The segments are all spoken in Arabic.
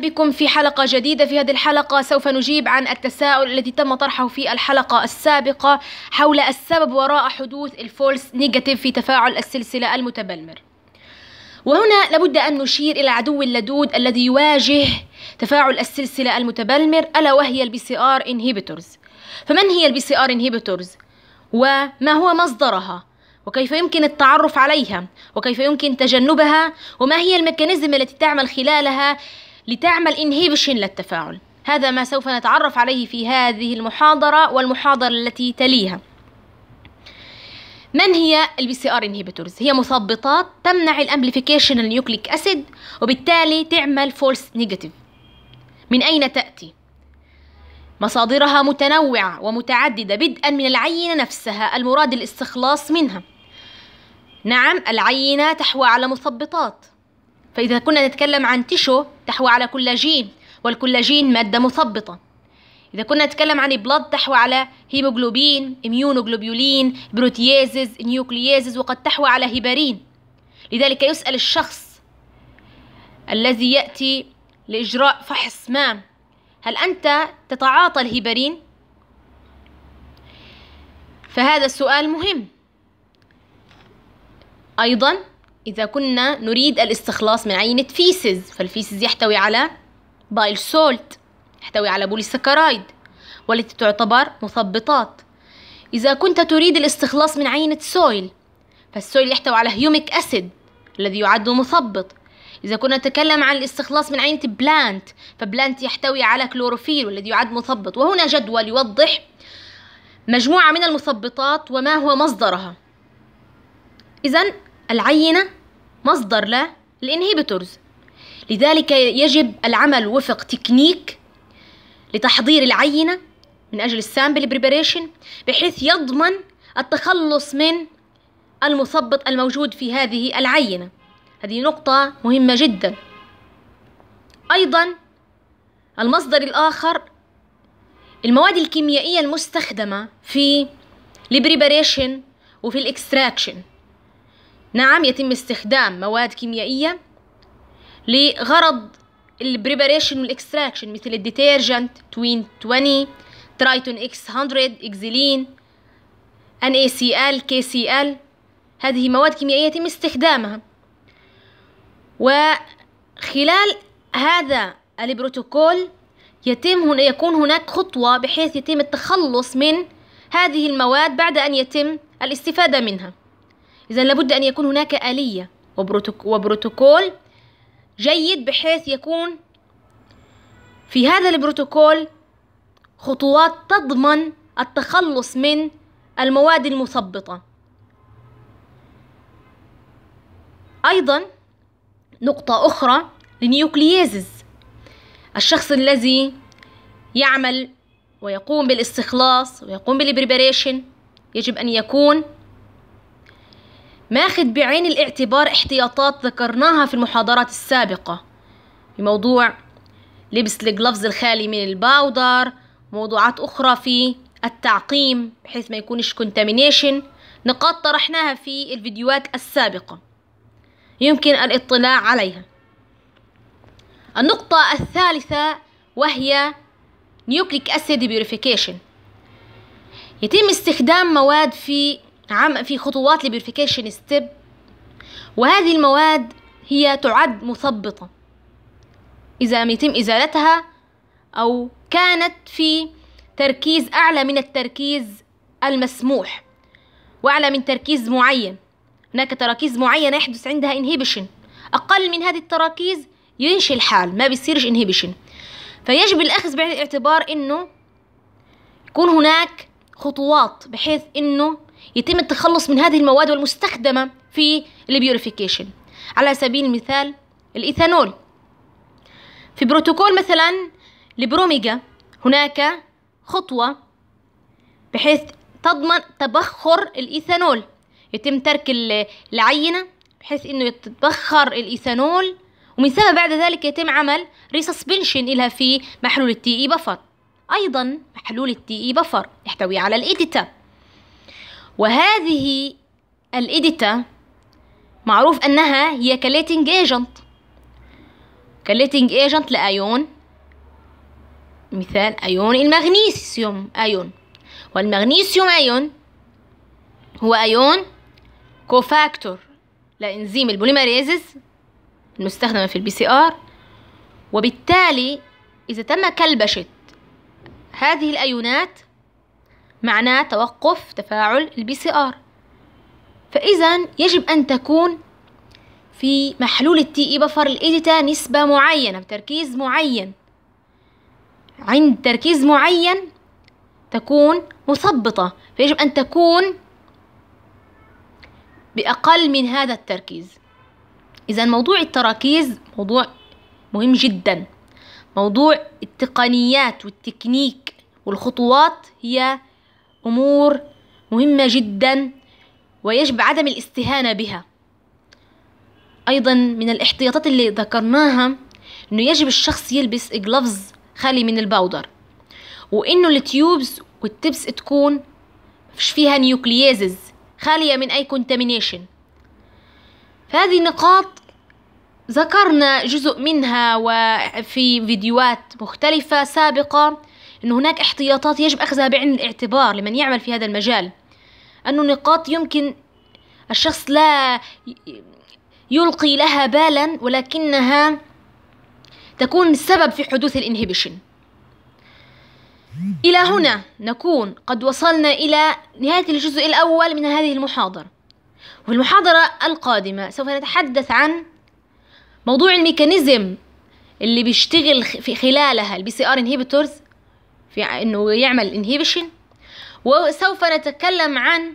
بكم في حلقة جديدة في هذه الحلقة سوف نجيب عن التساؤل الذي تم طرحه في الحلقة السابقة حول السبب وراء حدوث الفولس نيجاتيف في تفاعل السلسلة المتبلمر وهنا لابد أن نشير إلى عدو اللدود الذي يواجه تفاعل السلسلة المتبلمر ألا وهي البي سي آر انهيبيتورز فمن هي البي سي آر انهيبيتورز وما هو مصدرها وكيف يمكن التعرف عليها وكيف يمكن تجنبها وما هي الميكانيزم التي تعمل خلالها لتعمل انهيبشن للتفاعل هذا ما سوف نتعرف عليه في هذه المحاضرة والمحاضرة التي تليها من هي البي سي ار انهبيتورز هي مثبطات تمنع الامبليفيكيشن النيوكليك اسيد وبالتالي تعمل فولس نيجاتيف من اين تاتي مصادرها متنوعه ومتعدده بدءا من العينه نفسها المراد الاستخلاص منها نعم العينه تحوى على مثبطات فإذا كنا نتكلم عن تيشو تحوى على كولاجين والكولاجين مادة مثبطة إذا كنا نتكلم عن بلد تحوى على هيموجلوبين إميونوجلوبيولين بروتيازز نيوكليازز وقد تحوى على هيبارين لذلك يسأل الشخص الذي يأتي لإجراء فحص ما هل أنت تتعاطى الهيبارين؟ فهذا السؤال مهم أيضا إذا كنا نريد الاستخلاص من عينة فيسز فالفيسز يحتوي على بايل سولت يحتوي على بوليسكرايد والتي تعتبر مثبطات إذا كنت تريد الاستخلاص من عينة سويل فالسويل يحتوي على هيوميك أسيد الذي يعد مثبط إذا كنا نتكلم عن الاستخلاص من عينة بلانت فبلانت يحتوي على كلوروفيل والذي يعد مثبط وهنا جدول يوضح مجموعة من المثبطات وما هو مصدرها إذا العينة مصدر لا لذلك يجب العمل وفق تكنيك لتحضير العينة من أجل السامبل بريباريشن بحيث يضمن التخلص من المثبط الموجود في هذه العينة هذه نقطة مهمة جدا أيضا المصدر الآخر المواد الكيميائية المستخدمة في البريباريشن وفي الإكستراكشن نعم يتم استخدام مواد كيميائية لغرض البريباريشن والاكستراكشن مثل الديترجنت توين 20 ترايتون اكس 100 اكزيلين ان اي سي ال كي سي ال هذه مواد كيميائية يتم استخدامها وخلال هذا البروتوكول يتم هنا يكون هناك خطوة بحيث يتم التخلص من هذه المواد بعد أن يتم الاستفادة منها إذا لابد أن يكون هناك آلية وبروتوكول جيد بحيث يكون في هذا البروتوكول خطوات تضمن التخلص من المواد المثبطة أيضا نقطة أخرى لنيوكلييزز الشخص الذي يعمل ويقوم بالاستخلاص ويقوم بالبريبريشن يجب أن يكون ماخد بعين الاعتبار احتياطات ذكرناها في المحاضرات السابقة في موضوع لبس الجلفز الخالي من الباودر موضوعات أخرى في التعقيم بحيث ما يكونش كونتامينيشن نقاط طرحناها في الفيديوهات السابقة يمكن الاطلاع عليها النقطة الثالثة وهي نيوكليك أسيد بيوريفيكيشن يتم استخدام مواد في عم في خطوات لبيرفيكيشن ستيب وهذه المواد هي تعد مثبطة إذا لم يتم إزالتها أو كانت في تركيز أعلى من التركيز المسموح وأعلى من تركيز معين هناك تراكيز معينة يحدث عندها إنهيبشن أقل من هذه التراكيز ينشي الحال ما بيصيرش إنهيبشن فيجب الأخذ بعين الاعتبار إنه يكون هناك خطوات بحيث إنه يتم التخلص من هذه المواد والمستخدمة في البيوريفيكيشن على سبيل المثال الإيثانول في بروتوكول مثلا لبروميجا هناك خطوة بحيث تضمن تبخر الإيثانول يتم ترك العينة بحيث أنه يتبخر الإيثانول ومن ثم بعد ذلك يتم عمل ريسسبنشن إلها في محلول التي إي بفر أيضا محلول التي إي بفر يحتوي على الإيتيتا وهذه الإديتا معروف أنها هي كليتنج ايجنت كليتنج ايجنت لأيون مثال أيون المغنيسيوم أيون والمغنيسيوم أيون هو أيون كوفاكتور لإنزيم البوليماريزز المستخدمة في البي سي آر وبالتالي إذا تم كلبشة هذه الأيونات معناه توقف تفاعل البي سي ار فإذا يجب أن تكون في محلول التي اي بفر الايديتا نسبة معينة بتركيز معين عند تركيز معين تكون مثبطة فيجب أن تكون بأقل من هذا التركيز إذا موضوع التراكيز موضوع مهم جدا موضوع التقنيات والتكنيك والخطوات هي أمور مهمة جدا ويجب عدم الاستهانة بها أيضا من الاحتياطات اللي ذكرناها أنه يجب الشخص يلبس جلوفز خالي من الباودر وأنه التيوبز والتبس تكون مفيش فيها نيوكليازز خالية من أي كونتامينيشن فهذه نقاط ذكرنا جزء منها وفي فيديوهات مختلفة سابقة أنه هناك احتياطات يجب أخذها بعين الاعتبار لمن يعمل في هذا المجال أنه نقاط يمكن الشخص لا يلقي لها بالا ولكنها تكون سبب في حدوث الانهبيشن إلى هنا نكون قد وصلنا إلى نهاية الجزء الأول من هذه المحاضرة وفي المحاضرة القادمة سوف نتحدث عن موضوع الميكانيزم اللي بيشتغل في خلالها البي سي ار انهبيتورز في انه يعمل انهيبيشن وسوف نتكلم عن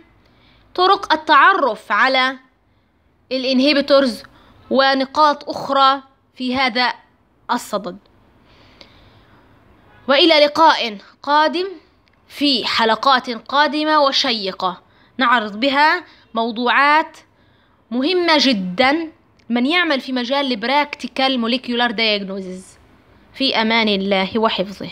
طرق التعرف على الانهيبيتورز ونقاط اخرى في هذا الصدد والى لقاء قادم في حلقات قادمه وشيقه نعرض بها موضوعات مهمه جدا من يعمل في مجال البراكتيكال موليكيولار دايجنوزز في امان الله وحفظه